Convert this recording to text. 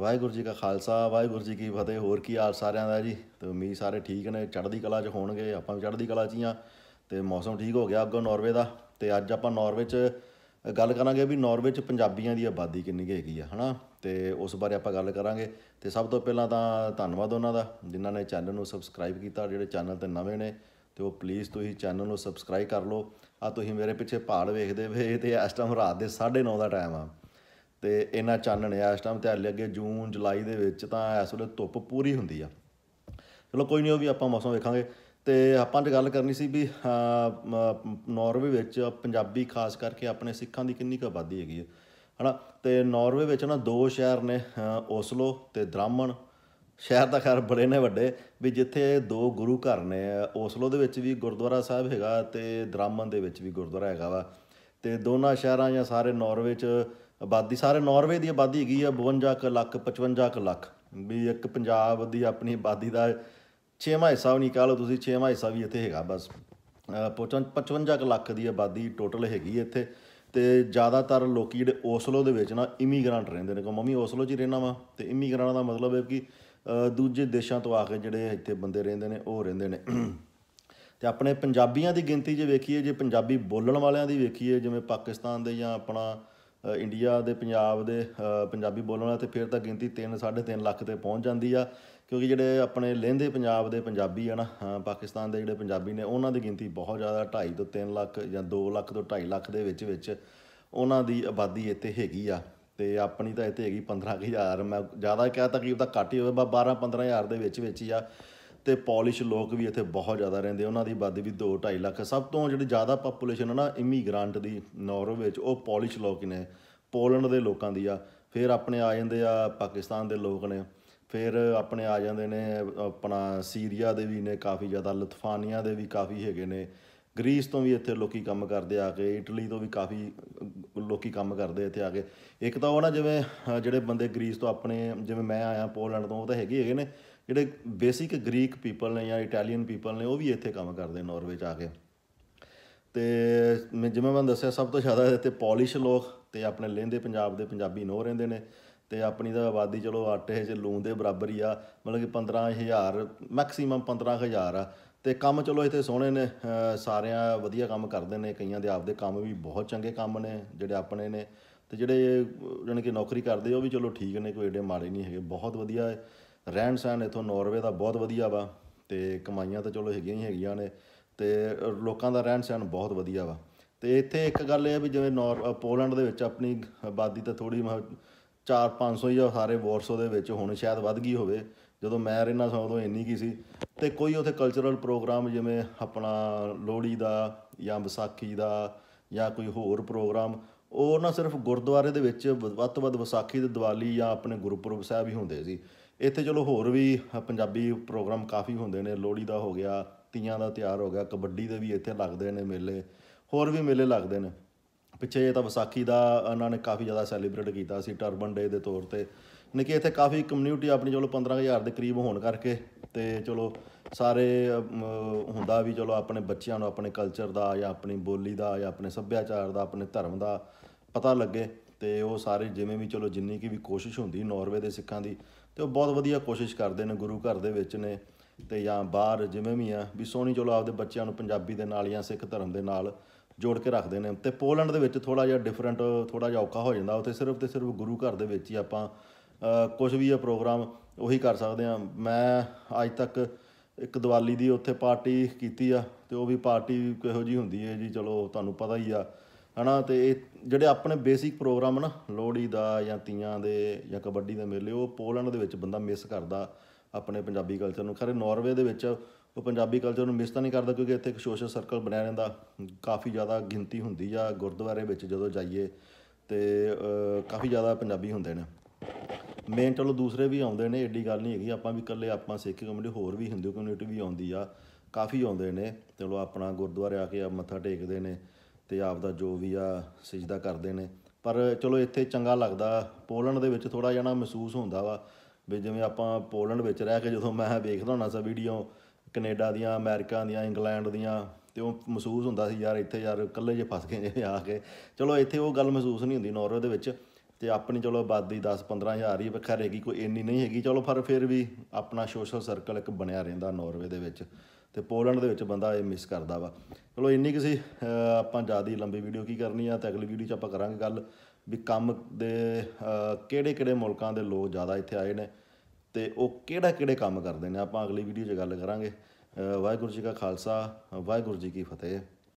ਵਾਹਿਗੁਰੂ ਜੀ ਕਾ ਖਾਲਸਾ ਵਾਹਿਗੁਰੂ ਜੀ ਕੀ ਫਤਿਹ ਹੋਰ ਕੀ ਹਾਲ ਸਾਰਿਆਂ ਦਾ ਜੀ ਤੇ ਉਮੀਦ ਸਾਰੇ ਠੀਕ ਨੇ ਚੜ੍ਹਦੀ ਕਲਾ 'ਚ ਹੋਣਗੇ ਆਪਾਂ ਵੀ ਚੜ੍ਹਦੀ ਕਲਾ 'ਚ ਹੀ ਆ ਤੇ ਮੌਸਮ ਠੀਕ ਹੋ ਗਿਆ ਅੱਗੋਂ ਨਾਰਵੇ ਦਾ ਤੇ ਅੱਜ ਆਪਾਂ ਨਾਰਵੇ 'ਚ ਗੱਲ ਕਰਾਂਗੇ ਵੀ ਨਾਰਵੇ 'ਚ ਪੰਜਾਬੀਆਂ ਦੀ ਆਬਾਦੀ ਕਿੰਨੀ ਹੈਗੀ ਆ ਹਨਾ ਤੇ ਉਸ ਬਾਰੇ ਆਪਾਂ ਗੱਲ ਕਰਾਂਗੇ ਤੇ ਸਭ ਤੋਂ ਪਹਿਲਾਂ ਤਾਂ ਧੰਨਵਾਦ ਉਹਨਾਂ ਦਾ ਜਿਨ੍ਹਾਂ ਨੇ ਚੈਨਲ ਨੂੰ ਸਬਸਕ੍ਰਾਈਬ ਕੀਤਾ ਜਿਹੜੇ ਚੈਨਲ ਤੇ ਨਵੇਂ ਨੇ ਤੇ ਉਹ ਪਲੀਜ਼ ਤੁਸੀਂ ਚੈਨਲ ਨੂੰ ਸਬਸਕ੍ਰਾਈਬ ਕਰ ਲਓ ਆ ਤੁਸੀਂ ਮੇਰੇ ਪਿੱਛੇ ਪਹਾੜ ਵੇਖਦੇ ਵੇ ਤੇ ਇਸ ਟਾਈਮ ਰਾਤ ਦੇ 9:30 ਦਾ ਟਾਈਮ ਆ ਤੇ ਇਹਨਾਂ ਚਾਨਣ ਆ ਇਸ ਟਾਈਮ ਤੇ ਹਾਲੇ ਅੱਗੇ ਜੂਨ ਜੁਲਾਈ ਦੇ ਵਿੱਚ ਤਾਂ ਇਸ ਵੇਲੇ ਧੁੱਪ ਪੂਰੀ ਹੁੰਦੀ ਆ ਚਲੋ ਕੋਈ ਨਹੀਂ ਉਹ ਵੀ ਆਪਾਂ ਮੌਸਮ ਵੇਖਾਂਗੇ ਤੇ ਆਪਾਂ ਅੱਜ ਗੱਲ ਕਰਨੀ ਸੀ ਵੀ ਨਾਰਵੇ ਵਿੱਚ ਪੰਜਾਬੀ ਖਾਸ ਕਰਕੇ ਆਪਣੇ ਸਿੱਖਾਂ ਦੀ ਕਿੰਨੀ ਕੁ ਆਬਾਦੀ ਹੈਗੀ ਹੈ ਹਨਾ ਤੇ ਨਾਰਵੇ ਵਿੱਚ ਨਾ ਦੋ ਸ਼ਹਿਰ ਨੇ ਓਸਲੋ ਤੇ ਦਰਾਮਣ ਸ਼ਹਿਰ ਦਾ ਖੈਰ ਬੜੇ ਨੇ ਵੱਡੇ ਵੀ ਜਿੱਥੇ ਦੋ ਗੁਰੂ ਘਰ ਨੇ ਓਸਲੋ ਦੇ ਵਿੱਚ ਵੀ ਗੁਰਦੁਆਰਾ ਸਾਹਿਬ ਹੈਗਾ ਤੇ ਦਰਾਮਣ ਦੇ ਵਿੱਚ ਵੀ ਗੁਰਦੁਆਰਾ ਹੈਗਾ ਵਾ ਤੇ ਦੋਨਾਂ ਸ਼ਹਿਰਾਂ ਜਾਂ ਸਾਰੇ ਨਾਰਵੇ 'ਚ ਆਬਾਦੀ ਸਾਰੇ ਨਾਰਵੇ ਦੀ ਆਬਾਦੀ ਹੈਗੀ ਆ 52 ਲੱਖ 55 ਲੱਖ ਵੀ ਇੱਕ ਪੰਜਾਬ ਦੀ ਆਪਣੀ ਆਬਾਦੀ ਦਾ 6ਵਾਂ ਹਿੱਸਾ ਵੀ ਨਿਕਾਲੋ ਤੁਸੀਂ 6ਵਾਂ ਹਿੱਸਾ ਵੀ ਇੱਥੇ ਹੈਗਾ ਬਸ 55 ਲੱਖ ਦੀ ਆਬਾਦੀ ਟੋਟਲ ਹੈਗੀ ਇੱਥੇ ਤੇ ਜ਼ਿਆਦਾਤਰ ਲੋਕੀ ਜਿਹੜੇ ਓਸਲੋ ਦੇ ਵਿੱਚ ਨਾ ਇਮੀਗ੍ਰੈਂਟ ਰਹਿੰਦੇ ਨੇ ਕੋ ਮੰਮੀ ਓਸਲੋ 'ਚ ਹੀ ਰਹਿਣਾ ਵਾ ਤੇ ਇਮੀਗ੍ਰੈਂਟ ਦਾ ਮਤਲਬ ਹੈ ਕਿ ਦੂਜੇ ਦੇਸ਼ਾਂ ਤੋਂ ਆ ਕੇ ਜਿਹੜੇ ਇੱਥੇ ਬੰਦੇ ਰਹਿੰਦੇ ਨੇ ਉਹ ਰਹਿੰਦੇ ਨੇ ਤੇ ਆਪਣੇ ਪੰਜਾਬੀਆਂ ਦੀ ਗਿਣਤੀ ਜੇ ਵੇਖੀਏ ਜੇ ਪੰਜਾਬੀ ਬੋਲਣ ਵਾਲਿਆਂ ਦੀ ਵੇਖੀਏ ਜਿਵੇਂ ਪਾਕਿਸਤਾਨ ਦੇ ਜਾਂ ਆਪਣਾ ਇੰਡੀਆ ਦੇ ਪੰਜਾਬ ਦੇ ਪੰਜਾਬੀ ਬੋਲਣ ਵਾਲੇ ਤੇ ਫਿਰ ਤਾਂ ਗਿਣਤੀ 3 3.5 ਲੱਖ ਤੇ ਪਹੁੰਚ ਜਾਂਦੀ ਆ ਕਿਉਂਕਿ ਜਿਹੜੇ ਆਪਣੇ ਲਹਿੰਦੇ ਪੰਜਾਬ ਦੇ ਪੰਜਾਬੀ ਆ ਨਾ ਪਾਕਿਸਤਾਨ ਦੇ ਜਿਹੜੇ ਪੰਜਾਬੀ ਨੇ ਉਹਨਾਂ ਦੀ ਗਿਣਤੀ ਬਹੁਤ ਜ਼ਿਆਦਾ 2.5 ਤੋਂ 3 ਲੱਖ ਜਾਂ 2 ਲੱਖ ਤੋਂ 2.5 ਲੱਖ ਦੇ ਵਿੱਚ ਵਿੱਚ ਉਹਨਾਂ ਦੀ ਆਬਾਦੀ ਇੱਥੇ ਹੈਗੀ ਆ ਤੇ ਆਪਣੀ ਤਾਂ ਇੱਥੇ ਹੈਗੀ 15000 ਮੈਂ ਜ਼ਿਆਦਾ ਕਹਤਾ ਕਿ ਉਹ ਤਾਂ ਘੱਟ ਹੀ ਹੋਵੇ ਬਾ 12 15000 ਦੇ ਵਿੱਚ ਵਿੱਚ ਹੀ ਆ ਤੇ ਪੋਲਿਸ਼ ਲੋਕ ਵੀ ਇੱਥੇ ਬਹੁਤ ਜ਼ਿਆਦਾ ਰਹਿੰਦੇ ਉਹਨਾਂ ਦੀ ਆਬਾਦੀ ਵੀ 2.5 ਲੱਖ ਸਭ ਤੋਂ ਜਿਹੜੀ ਜ਼ਿਆਦਾ ਪਾਪੂਲੇਸ਼ਨ ਹੈ ਨਾ ਇਮੀਗ੍ਰੈਂਟ ਦੀ ਨਾਰਵੇ ਵਿੱਚ ਉਹ ਪੋਲਿਸ਼ ਲੋਕ ਨੇ ਪੋਲੈਂਡ ਦੇ ਲੋਕਾਂ ਦੀ ਆ ਫਿਰ ਆਪਣੇ ਆ ਜਾਂਦੇ ਆ ਪਾਕਿਸਤਾਨ ਦੇ ਲੋਕ ਨੇ ਫਿਰ ਆਪਣੇ ਆ ਜਾਂਦੇ ਨੇ ਆਪਣਾ ਸੀਰੀਆ ਦੇ ਵੀ ਨੇ ਕਾਫੀ ਜ਼ਿਆਦਾ ਲਤਫਾਨੀਆ ਦੇ ਵੀ ਕਾਫੀ ਹੈਗੇ ਨੇ ਗ੍ਰੀਸ ਤੋਂ ਵੀ ਇੱਥੇ ਲੋਕੀ ਕੰਮ ਕਰਦੇ ਆ ਕੇ ਇਟਲੀ ਤੋਂ ਵੀ ਕਾਫੀ ਲੋਕੀ ਕੰਮ ਕਰਦੇ ਇੱਥੇ ਆ ਕੇ ਇੱਕ ਤਾਂ ਉਹ ਨਾ ਜਿਵੇਂ ਜਿਹੜੇ ਬੰਦੇ ਗ੍ਰੀਸ ਤੋਂ ਆਪਣੇ ਜਿਵੇਂ ਮੈਂ ਆਇਆ ਪੋਲੈਂਡ ਤੋਂ ਉਹ ਤਾਂ ਹੈਗੇ ਹੈਗੇ ਨੇ ਜਿਹੜੇ ਬੇਸਿਕ ਗ੍ਰੀਕ ਪੀਪਲ ਨੇ ਜਾਂ ਇਟਾਲੀਅਨ ਪੀਪਲ ਨੇ ਉਹ ਵੀ ਇੱਥੇ ਕੰਮ ਕਰਦੇ ਨਾਰਵੇ ਚ ਆ ਕੇ ਤੇ ਮੈਂ ਜਿਵੇਂ ਮੈਂ ਦੱਸਿਆ ਸਭ ਤੋਂ ਜ਼ਿਆਦਾ ਇੱਥੇ ਪੋਲਿਸ਼ ਲੋਕ ਤੇ ਆਪਣੇ ਲਹਿੰਦੇ ਪੰਜਾਬ ਦੇ ਪੰਜਾਬੀ ਨੋ ਰਹਿੰਦੇ ਨੇ ਤੇ ਆਪਣੀ ਤਾਂ ਆਬਾਦੀ ਚਲੋ ਆਟੇ 'ਚ ਲੂਣ ਦੇ ਬਰਾਬਰ ਹੀ ਆ ਮਤਲਬ ਕਿ 15000 ਮੈਕਸਿਮਮ 15000 ਆ ਤੇ ਕੰਮ ਚਲੋ ਇੱਥੇ ਸੋਹਣੇ ਨੇ ਸਾਰਿਆਂ ਵਧੀਆ ਕੰਮ ਕਰਦੇ ਨੇ ਕਈਆਂ ਦੇ ਆਪਦੇ ਕੰਮ ਵੀ ਬਹੁਤ ਚੰਗੇ ਕੰਮ ਨੇ ਜਿਹੜੇ ਆਪਣੇ ਨੇ ਤੇ ਜਿਹੜੇ ਕੇ ਨੌਕਰੀ ਕਰਦੇ ਉਹ ਵੀ ਚਲੋ ਠੀਕ ਨੇ ਕੋਈ ਏਡੇ ਮਾੜੇ ਨਹੀਂ ਹੈਗੇ ਬਹੁਤ ਵਧੀਆ ਹੈ ਰਹਿਣ ਸਹਿਣ ਇਥੋਂ ਨਾਰਵੇ ਦਾ ਬਹੁਤ ਵਧੀਆ ਵਾ ਤੇ ਕਮਾਈਆਂ ਤਾਂ ਚਲੋ ਹੈਗੀਆਂ ਹੀ ਹੈਗੀਆਂ ਨੇ ਤੇ ਲੋਕਾਂ ਦਾ ਰਹਿਣ ਸਹਿਣ ਬਹੁਤ ਵਧੀਆ ਵਾ ਤੇ ਇੱਥੇ ਇੱਕ ਗੱਲ ਇਹ ਆ ਵੀ ਜਿਵੇਂ ਨਾਰ ਪੋਲੈਂਡ ਦੇ ਵਿੱਚ ਆਪਣੀ ਆਬਾਦੀ ਤਾਂ ਥੋੜੀ 4-500 ਹੀ ਆ ਸਾਰੇ ਵਾਰਸੋ ਦੇ ਵਿੱਚ ਹੁਣ ਸ਼ਾਇਦ ਵੱਧ ਗਈ ਹੋਵੇ ਜਦੋਂ ਮੈਂ ਰਹਿਣਾ ਸੀ ਉਦੋਂ ਇੰਨੀ ਕੀ ਸੀ ਤੇ ਕੋਈ ਉਥੇ ਕਲਚਰਲ ਪ੍ਰੋਗਰਾਮ ਜਿਵੇਂ ਆਪਣਾ ਲੋਹੜੀ ਦਾ ਜਾਂ ਵਿਸਾਖੀ ਦਾ ਜਾਂ ਕੋਈ ਹੋਰ ਪ੍ਰੋਗਰਾਮ ਉਹ ਨਾ ਸਿਰਫ ਗੁਰਦੁਆਰੇ ਦੇ ਵਿੱਚ ਵੱਧ ਤੋਂ ਵੱਧ ਵਿਸਾਖੀ ਤੇ ਦੀਵਾਲੀ ਜਾਂ ਆਪਣੇ ਗੁਰਪੁਰਬ ਸਾਹਿਬ ਹੀ ਹੁੰਦੇ ਸੀ ਇੱਥੇ ਚਲੋ ਹੋਰ ਵੀ ਪੰਜਾਬੀ ਪ੍ਰੋਗਰਾਮ ਕਾਫੀ ਹੁੰਦੇ ਨੇ ਲੋਹੜੀ ਦਾ ਹੋ ਗਿਆ ਤੀਆਂ ਦਾ ਤਿਆਰ ਹੋ ਗਿਆ ਕਬੱਡੀ ਦੇ ਵੀ ਇੱਥੇ ਲੱਗਦੇ ਨੇ ਮੇਲੇ ਹੋਰ ਵੀ ਮੇਲੇ ਲੱਗਦੇ ਨੇ ਪਿੱਛੇ ਤਾਂ ਵਿਸਾਖੀ ਦਾ ਉਹਨਾਂ ਨੇ ਕਾਫੀ ਜ਼ਿਆਦਾ ਸੈਲੀਬ੍ਰੇਟ ਕੀਤਾ ਸੀ ਟਰਬਨ ਡੇ ਦੇ ਤੌਰ ਤੇ ਕਿ ਇੱਥੇ ਕਾਫੀ ਕਮਿਊਨਿਟੀ ਆਪਣੀ ਚਲੋ 15000 ਦੇ ਕਰੀਬ ਹੋਣ ਕਰਕੇ ਤੇ ਚਲੋ ਸਾਰੇ ਹੁੰਦਾ ਵੀ ਚਲੋ ਆਪਣੇ ਬੱਚਿਆਂ ਨੂੰ ਆਪਣੇ ਕਲਚਰ ਦਾ ਜਾਂ ਆਪਣੀ ਬੋਲੀ ਦਾ ਜਾਂ ਆਪਣੇ ਸੱਭਿਆਚਾਰ ਦਾ ਆਪਣੇ ਧਰਮ ਦਾ ਪਤਾ ਲੱਗੇ ਤੇ ਉਹ ਸਾਰੇ ਜਿਵੇਂ ਵੀ ਚਲੋ ਜਿੰਨੀ ਕੀ ਵੀ ਕੋਸ਼ਿਸ਼ ਹੁੰਦੀ ਨਾਰਵੇ ਦੇ ਸਿੱਖਾਂ ਦੀ ਤੇ ਉਹ ਬਹੁਤ ਵਧੀਆ ਕੋਸ਼ਿਸ਼ ਕਰਦੇ ਨੇ ਗੁਰੂ ਘਰ ਦੇ ਵਿੱਚ ਨੇ ਤੇ ਜਾਂ ਬਾਹਰ ਜਿਵੇਂ ਵੀ ਆ ਵੀ ਸੋਹਣੀ ਚਲੋ ਆਪਦੇ ਬੱਚਿਆਂ ਨੂੰ ਪੰਜਾਬੀ ਦੇ ਨਾਲ ਜਾਂ ਸਿੱਖ ਧਰਮ ਦੇ ਨਾਲ ਜੋੜ ਕੇ ਰੱਖਦੇ ਨੇ ਤੇ ਪੋਲੈਂਡ ਦੇ ਵਿੱਚ ਥੋੜਾ ਜਿਹਾ ਡਿਫਰੈਂਟ ਥੋੜਾ ਜਿਹਾ ਔਖਾ ਹੋ ਜਾਂਦਾ ਉੱਥੇ ਸਿਰਫ ਤੇ ਸਿਰਫ ਗੁਰੂ ਘਰ ਦੇ ਵਿੱਚ ਹੀ ਆਪਾਂ ਕੁਝ ਵੀ ਆ ਪ੍ਰੋਗਰਾਮ ਉਹੀ ਕਰ ਸਕਦੇ ਆ ਮੈਂ ਅੱਜ ਤੱਕ ਇੱਕ ਦੀਵਾਲੀ ਦੀ ਉੱਥੇ ਪਾਰਟੀ ਕੀਤੀ ਆ ਤੇ ਉਹ ਵੀ ਪਾਰਟੀ ਕਿਹੋ ਜੀ ਹੁੰਦੀ ਹੈ ਜੀ ਚਲੋ ਤੁਹਾਨੂੰ ਪਤਾ ਹੀ ਆ ਹਨਾ ਤੇ ਜਿਹੜੇ ਆਪਣੇ ਬੇਸਿਕ ਪ੍ਰੋਗਰਾਮ ਨਾ ਲੋਹੜੀ ਦਾ ਜਾਂ ਤੀਆਂ ਦੇ ਜਾਂ ਕਬੱਡੀ ਦੇ ਮੇਲੇ ਉਹ ਪੋਲੈਂਡ ਦੇ ਵਿੱਚ ਬੰਦਾ ਮਿਸ ਕਰਦਾ ਆਪਣੇ ਪੰਜਾਬੀ ਕਲਚਰ ਨੂੰ ਖਰੇ ਨਾਰਵੇ ਦੇ ਵਿੱਚ ਉਹ ਪੰਜਾਬੀ ਕਲਚਰ ਨੂੰ ਮਿਸ ਤਾਂ ਨਹੀਂ ਕਰਦਾ ਕਿਉਂਕਿ ਇੱਥੇ ਇੱਕ ਸੋਸ਼ਲ ਸਰਕਲ ਬਣਿਆ ਰਹਿੰਦਾ ਕਾਫੀ ਜ਼ਿਆਦਾ ਗਿਣਤੀ ਹੁੰਦੀ ਆ ਗੁਰਦੁਆਰੇ ਵਿੱਚ ਜਦੋਂ ਜਾਈਏ ਤੇ ਕਾਫੀ ਜ਼ਿਆਦਾ ਪੰਜਾਬੀ ਹੁੰਦੇ ਨੇ ਮੇਨ ਚਲੋ ਦੂਸਰੇ ਵੀ ਆਉਂਦੇ ਨੇ ਏਡੀ ਗੱਲ ਨਹੀਂ ਹੈਗੀ ਆਪਾਂ ਵੀ ਇਕੱਲੇ ਆਪਾਂ ਸਿੱਖ ਕਮਿਊਨਿਟੀ ਹੋਰ ਵੀ ਹਿੰਦੂ ਕਮਿਊਨਿਟੀ ਵੀ ਆਉਂਦੀ ਆ ਕਾਫੀ ਆਉਂਦੇ ਨੇ ਚਲੋ ਆਪਣਾ ਗੁਰਦੁਆਰੇ ਆ ਕੇ ਮੱਥਾ ਟੇਕਦੇ ਨੇ ਤੇ ਆਪ ਦਾ ਜੋ ਵੀ ਆ ਸਜਦਾ ਕਰਦੇ ਨੇ ਪਰ ਚਲੋ ਇੱਥੇ ਚੰਗਾ ਲੱਗਦਾ ਪੋਲੈਂਡ ਦੇ ਵਿੱਚ ਥੋੜਾ ਜਣਾ ਮਹਿਸੂਸ ਹੁੰਦਾ ਵਾ ਵੀ ਜਿਵੇਂ ਆਪਾਂ ਪੋਲੈਂਡ ਵਿੱਚ ਰਹਿ ਕੇ ਜਦੋਂ ਮੈਂ ਵੇਖਦਾ ਹੁੰਦਾ ਸੀ ਵੀਡੀਓ ਕੈਨੇਡਾ ਦੀਆਂ ਅਮਰੀਕਾ ਦੀਆਂ ਇੰਗਲੈਂਡ ਦੀਆਂ ਤੇ ਉਹ ਮਹਿਸੂਸ ਹੁੰਦਾ ਸੀ ਯਾਰ ਇੱਥੇ ਯਾਰ ਇਕੱਲੇ ਜੇ ਫਸ ਗਏ ਜੇ ਆ ਕੇ ਚਲੋ ਇੱਥੇ ਉਹ ਗੱਲ ਮਹਿਸੂਸ ਨਹੀਂ ਹੁੰਦੀ ਨਾਰਵੇ ਦੇ ਵਿੱਚ ਤੇ ਆਪਣੀ ਚਲੋ ਆਬਾਦੀ 10-15000 ਹੀ ਵਖਰੇਗੀ ਕੋਈ ਇੰਨੀ ਨਹੀਂ ਹੈਗੀ ਚਲੋ ਪਰ ਫਿਰ ਵੀ ਆਪਣਾ ਸੋਸ਼ਲ ਸਰਕਲ ਇੱਕ ਬਣਿਆ ਰਹਿੰਦਾ ਨਾਰਵੇ ਦੇ ਵਿੱਚ ਤੇ ਪੋਲੈਂਡ ਦੇ ਵਿੱਚ ਬੰਦਾ ਇਹ ਮਿਸ ਕਰਦਾ ਵਾ ਚਲੋ ਇੰਨੀ ਕਿਸੇ ਆਪਾਂ ਜਿਆਦਾ ਲੰਬੀ ਵੀਡੀਓ ਕੀ ਕਰਨੀ ਆ ਤੇ ਅਗਲੀ ਵੀਡੀਓ 'ਚ ਆਪਾਂ ਕਰਾਂਗੇ ਗੱਲ ਵੀ ਕੰਮ ਦੇ ਕਿਹੜੇ ਕਿਹੜੇ ਮੁਲਕਾਂ ਦੇ ਲੋਕ ਜ਼ਿਆਦਾ ਇੱਥੇ ਆਏ ਨੇ ਤੇ ਉਹ ਕਿਹੜਾ ਕਿਹੜੇ ਕੰਮ ਕਰਦੇ ਨੇ ਆਪਾਂ ਅਗਲੀ ਵੀਡੀਓ 'ਚ ਗੱਲ ਕਰਾਂਗੇ ਵਾਹਿਗੁਰੂ ਜੀ ਕਾ ਖਾਲਸਾ ਵਾਹਿਗੁਰੂ ਜੀ ਕੀ ਫਤਿਹ